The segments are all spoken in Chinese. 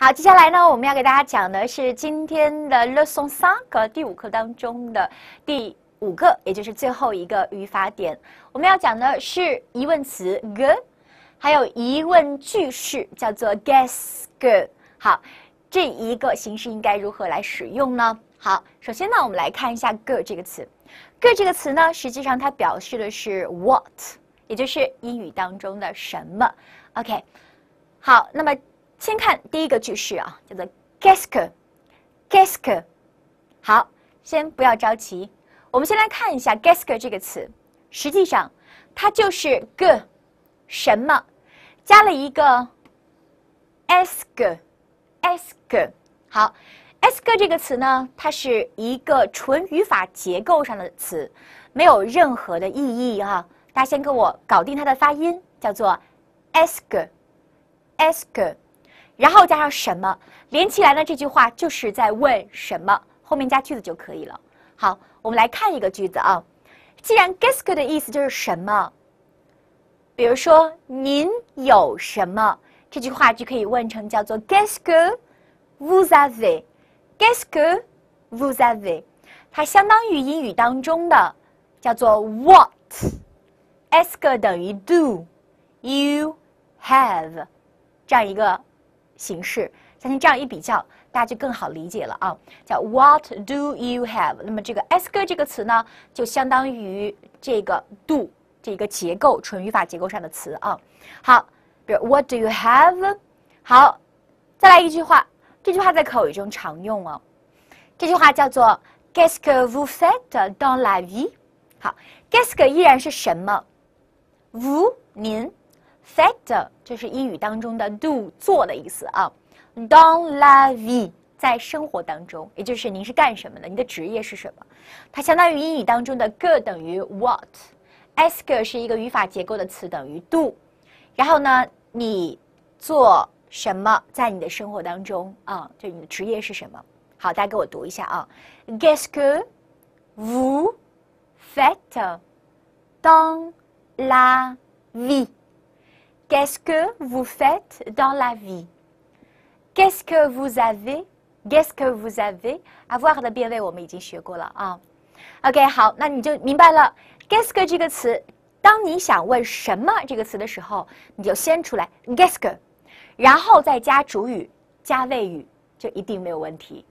好，接下来呢，我们要给大家讲的是今天的《乐颂三课》第五课当中的第五个，也就是最后一个语法点。我们要讲的是疑问词 “good”，还有疑问句式叫做 “guess good”。好，这一个形式应该如何来使用呢？好，首先呢，我们来看一下 “good” 这个词。“good” 这个词呢，实际上它表示的是 “what”，也就是英语当中的“什么”。OK，好，那么。先看第一个句式啊，叫做 g ask，ask g。好，先不要着急，我们先来看一下 g ask 这个词。实际上，它就是个什么加了一个 ask，ask。好，ask 这个词呢，它是一个纯语法结构上的词，没有任何的意义啊。大家先跟我搞定它的发音，叫做 ask，ask。然后加上什么，连起来呢？这句话就是在问什么，后面加句子就可以了。好，我们来看一个句子啊。既然 g ask 的意思就是什么，比如说您有什么，这句话就可以问成叫做 g asku vuzavie，asku vuzavie，它相当于英语当中的叫做 what，ask 等于 do you have 这样一个。形式，相信这样一比较，大家就更好理解了啊。叫 What do you have？那么这个 ask 这个词呢，就相当于这个 do 这个结构，纯语法结构上的词啊。好，比如 What do you have？好，再来一句话，这句话在口语中常用啊。这句话叫做 Geska vufet don la v。好，Geska 依然是什么？您。f a c t r 就是英语当中的 do 做的意思啊。d o n t l o vie，在生活当中，也就是您是干什么的，你的职业是什么？它相当于英语当中的“ g 个”等于 what。a s k 是一个语法结构的词，等于 do。然后呢，你做什么？在你的生活当中啊，就你的职业是什么？好，大家给我读一下啊。Esque vous faites dans la vie？Qu'est-ce que vous faites dans la vie？Qu'est-ce que vous avez？Qu'est-ce que vous avez？avoir la b 我们已经学过了啊。OK，好，那你就明白了。Qu'est-ce que 这个词，当你想问什么这个词的时候，你就先出来 qu'est-ce que，然后再加主语加谓语，就一定没有问题。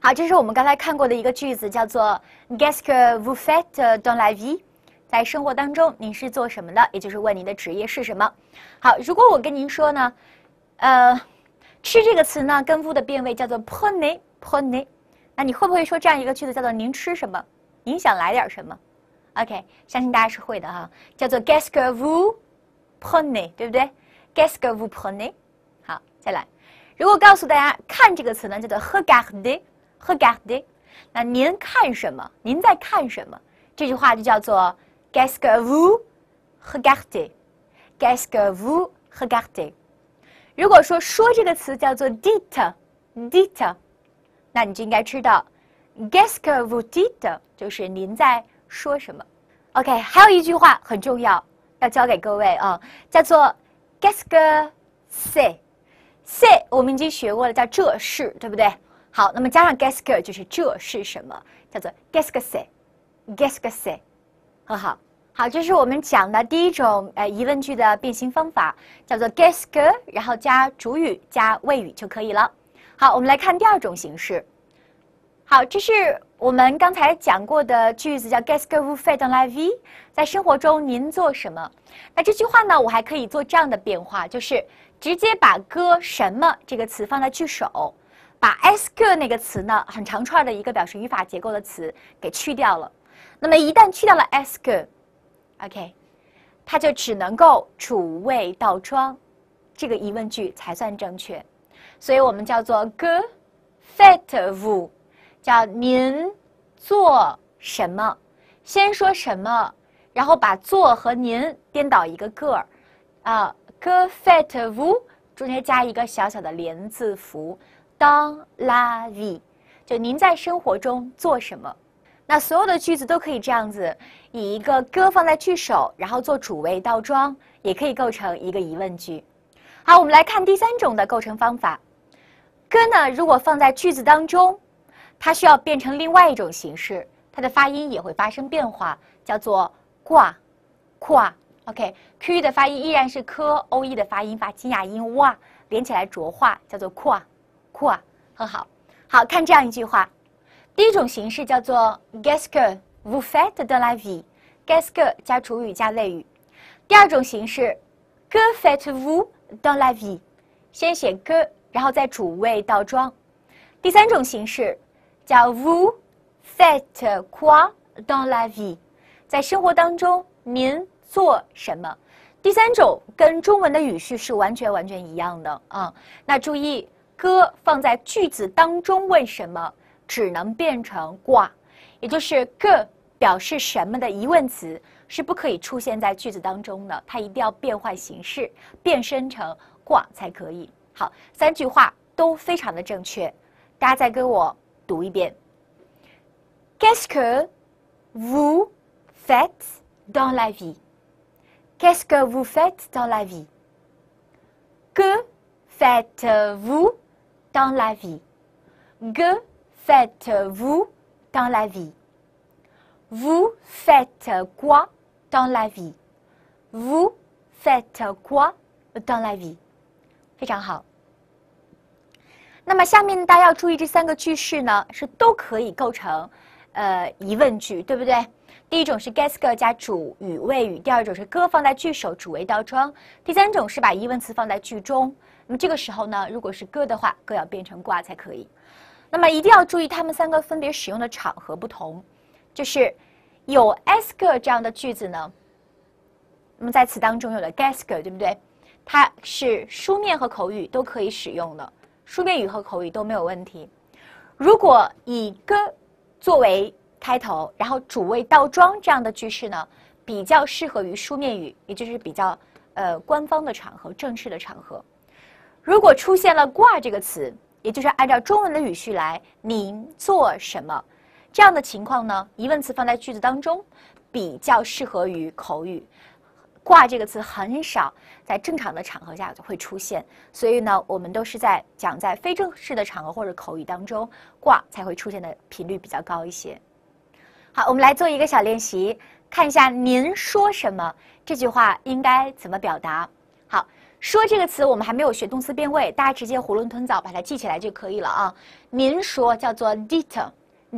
好，这是我们刚才看过的一个句子，叫做 Qu'est-ce que vous faites dans la vie？在生活当中，您是做什么的？也就是问您的职业是什么。好，如果我跟您说呢，呃，吃这个词呢，跟夫的变位叫做 p o n y p o n y 那你会不会说这样一个句子，叫做“您吃什么？您想来点什么？”OK，相信大家是会的哈，叫做 gaskov p o n y 对不对？gaskov p o n y 好，再来。如果告诉大家看这个词呢，叫做喝嘎 g a d í g a d 那您看什么？您在看什么？这句话就叫做。Geska vu, he gati. r Geska vu, he gati. r 如果说说这个词叫做 dita, dita，那你就应该知道 geska vu dita 就是您在说什么。OK，还有一句话很重要，要教给各位啊，叫做 geska say。say 我们已经学过了，叫这是，对不对？好，那么加上 geska 就是这是什么，叫做 geska say，geska say。很好，好，这是我们讲的第一种呃疑问句的变形方法，叫做 g u e s s a n 然后加主语加谓语就可以了。好，我们来看第二种形式。好，这是我们刚才讲过的句子，叫 g e s k a h o f e dona l v，在生活中您做什么？那这句话呢，我还可以做这样的变化，就是直接把“歌什么”这个词放在句首，把 s k 那个词呢，很长串的一个表示语法结构的词给去掉了。那么一旦去掉了 ask，OK，它就只能够主谓倒装，这个疑问句才算正确。所以我们叫做 gafetv，叫您做什么？先说什么，然后把做和您颠倒一个个儿啊，gafetv 中间加一个小小的连字符当拉 l a v i 就您在生活中做什么？那所有的句子都可以这样子，以一个歌放在句首，然后做主谓倒装，也可以构成一个疑问句。好，我们来看第三种的构成方法。歌呢，如果放在句子当中，它需要变成另外一种形式，它的发音也会发生变化，叫做“挂挂”。OK，q 的发音依然是科，o E 的发音发清牙音哇，连起来浊化，叫做“挂挂”。很好，好看这样一句话。第一种形式叫做 “gueske vous faites de la vie”，gueske 加主语加谓语。第二种形式 “que faites vous d a n s la vie”，先写 que，然后再主谓倒装。第三种形式叫 “vous faites quoi d s la vie”。在生活当中，您做什么？第三种跟中文的语序是完全完全一样的啊。那注意 “que” 放在句子当中问什么。只能变成“挂”，也就是“个”表示什么的疑问词是不可以出现在句子当中的，它一定要变换形式，变身成“挂”才可以。好，三句话都非常的正确，大家再跟我读一遍：“Qu'est-ce que vous faites dans la vie？Qu'est-ce que vous faites dans la vie？Que faites-vous dans la vie？que？” faites vous dans la vie，vous faites quoi dans la vie，vous faites quoi dans la vie，非常好。那么下面大家要注意这三个句式呢，是都可以构成呃疑问句，对不对？第一种是 get 加主语谓语，第二种是 go 放在句首主谓倒装，第三种是把疑问词放在句中。那么这个时候呢，如果是 go 的话，go 要变成挂才可以。那么一定要注意，他们三个分别使用的场合不同。就是有 ask 这样的句子呢，那么在此当中有了 g ask 对不对？它是书面和口语都可以使用的，书面语和口语都没有问题。如果以歌作为开头，然后主谓倒装这样的句式呢，比较适合于书面语，也就是比较呃官方的场合、正式的场合。如果出现了挂这个词。也就是按照中文的语序来，您做什么？这样的情况呢？疑问词放在句子当中，比较适合于口语。挂这个词很少在正常的场合下就会出现，所以呢，我们都是在讲在非正式的场合或者口语当中，挂才会出现的频率比较高一些。好，我们来做一个小练习，看一下“您说什么”这句话应该怎么表达。好。说这个词我们还没有学动词变位，大家直接囫囵吞枣把它记起来就可以了啊。您说叫做 d i t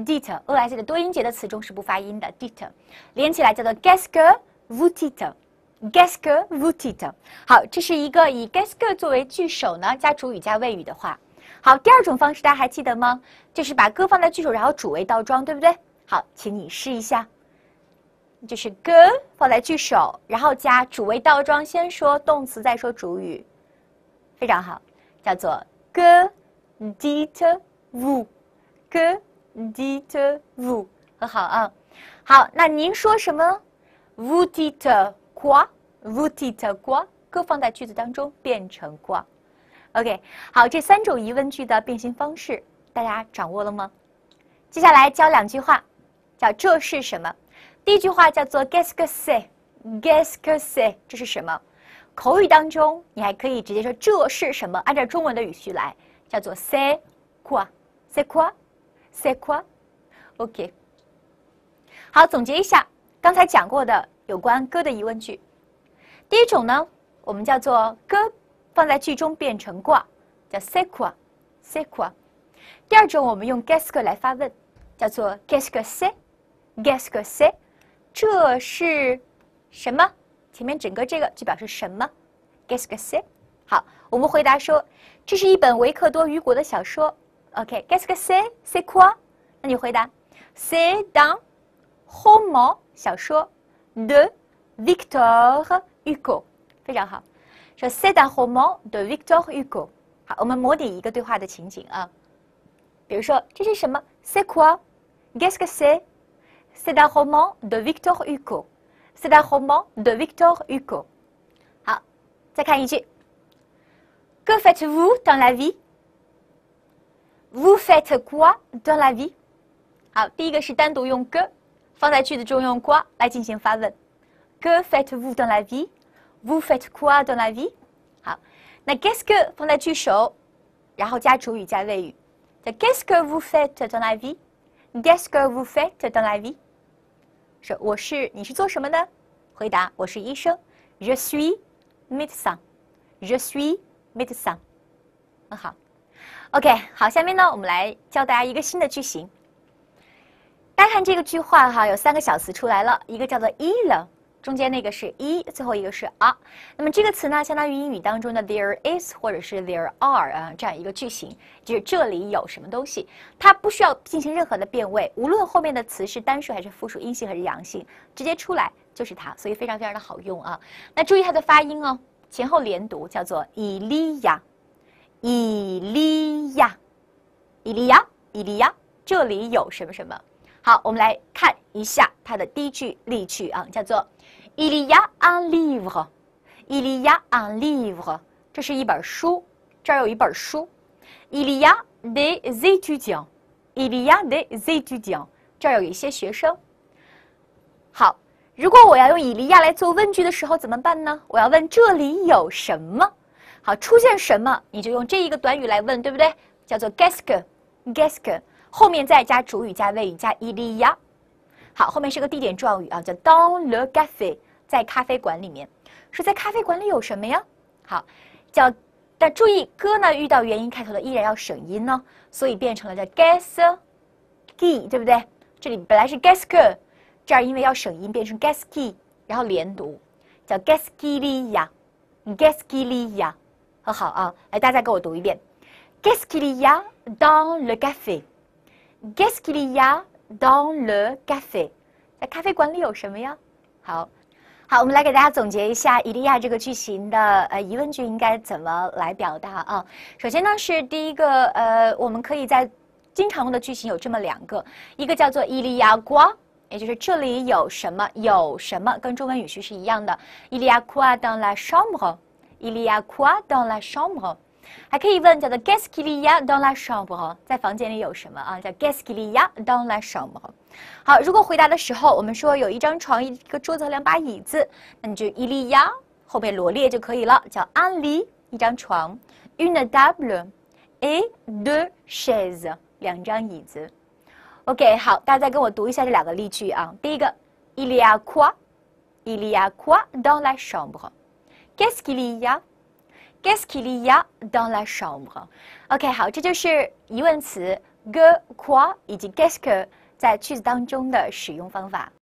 d i t a o s 的多音节的词中是不发音的 d i t 连起来叫做 g a s k e v u t i t a g a s k e vutita。好，这是一个以 g a s k e 作为句首呢，加主语加谓语的话。好，第二种方式大家还记得吗？就是把歌放在句首，然后主谓倒装，对不对？好，请你试一下。就是哥放在句首，然后加主谓倒装，先说动词，再说主语，非常好，叫做哥 di ta wu，哥 di ta u 很好啊。好，那您说什么？wu di t 地，gua，wu di ta u a 哥放在句子当中变成瓜。OK，好，这三种疑问句的变形方式，大家掌握了吗？接下来教两句话，叫这是什么？第一句话叫做 “guess a s a g u e s s a s a 这是什么？口语当中，你还可以直接说“这是什么”，按照中文的语序来，叫做 “say q u e s a y q u e s a y qua”。OK，好，总结一下刚才讲过的有关“歌的疑问句。第一种呢，我们叫做“歌放在句中变成“挂”，叫 “say q u e s a y qua”。第二种，我们用 “guess que 来发问，叫做 “guess a say”，“guess a say”。这是什么？前面整个这个就表示什么？Guess a C。好，我们回答说，这是一本维克多·雨果的小说。OK，Guess a C，C quoi？那你回答，C d w n h roman 小说，The Victor Hugo。非常好，说 C d w n h roman，The Victor Hugo。好，我们模拟一个对话的情景啊，比如说这是什么？C quoi？Guess C。C'est un roman de Victor Hugo. C'est un roman de Victor Hugo. Ah, que faites-vous dans la vie? Vous faites quoi dans la vie? 好，第一个是单独用 quoi faites faites-vous dans la vie? Vous faites quoi dans la vie? quest qu'est-ce que 放在句首，然后加主语加谓语。Qu'est-ce que vous faites dans la vie? Qu'est-ce que vous faites dans la vie? 说我是，你是做什么的？回答，我是医生。The three m i d s c i n e the three m i d s c i n e 很好，OK，好，下面呢，我们来教大家一个新的句型。大家看这个句话哈，有三个小词出来了，一个叫做 “ill”。中间那个是一，最后一个是啊。那么这个词呢，相当于英语当中的 there is 或者是 there are 啊这样一个句型，就是这里有什么东西，它不需要进行任何的变位，无论后面的词是单数还是复数，阴性还是阳性，直接出来就是它，所以非常非常的好用啊。那注意它的发音哦，前后连读叫做伊利亚，伊利亚，伊利亚，伊利亚，这里有什么什么？好，我们来看一下。它的第一句例句啊，叫做 i l y a а n l i v е в Il ь я а l i р е е в 这是一本书，这儿有一本书。и л i я де Il y a н и л ь i де з i ж и н 这儿有一些学生。好，如果我要用伊利亚来做问句的时候怎么办呢？我要问这里有什么？好，出现什么你就用这一个短语来问，对不对？叫做 “где”，“где”，后面再加主语加谓语加 il y a 好，后面是个地点状语啊，叫 d o n le café，在咖啡馆里面。说在咖啡馆里有什么呀？好，叫但注意，哥呢遇到元音开头的依然要省音呢，所以变成了叫 g a s k y 对不对？这里本来是 gasker，这儿因为要省音变成 g a s k e y 然后连读叫 gaskilia，gaskilia，很好啊。来，大家给我读一遍 g u e s s c e i l y a dans le c a f é g u e s t g e q i l y a？Dans le café，在咖啡馆里有什么呀？好，好，我们来给大家总结一下伊利亚这个句型的呃疑问句应该怎么来表达啊？首先呢是第一个呃，我们可以在经常用的句型有这么两个，一个叫做伊利亚瓜。也就是这里有什么有什么，跟中文语序是一样的。伊利亚 quoi dans la chambre？伊利亚 quoi dans la chambre？还可以问叫做 g u e s k c e l i l y a d o n t la s h a m b r 在房间里有什么啊？叫 g u e s k c e l i l y a d o n t la s h a m b r 好，如果回答的时候我们说有一张床、一个桌子、和两把椅子，那你就 Il y a 后面罗列就可以了。叫 Un l i 一张床；une table，一的 e s 两张椅子。OK，好，大家跟我读一下这两个例句啊。第一个 Il y a quoi？Il y a quoi dans la chambre？Qu'est-ce qu'il y a？Qu'est-ce qu'il y a dans la chambre？OK，好，这就是疑问词 que quoi 以及 qu'est-ce 在句子当中的使用方法。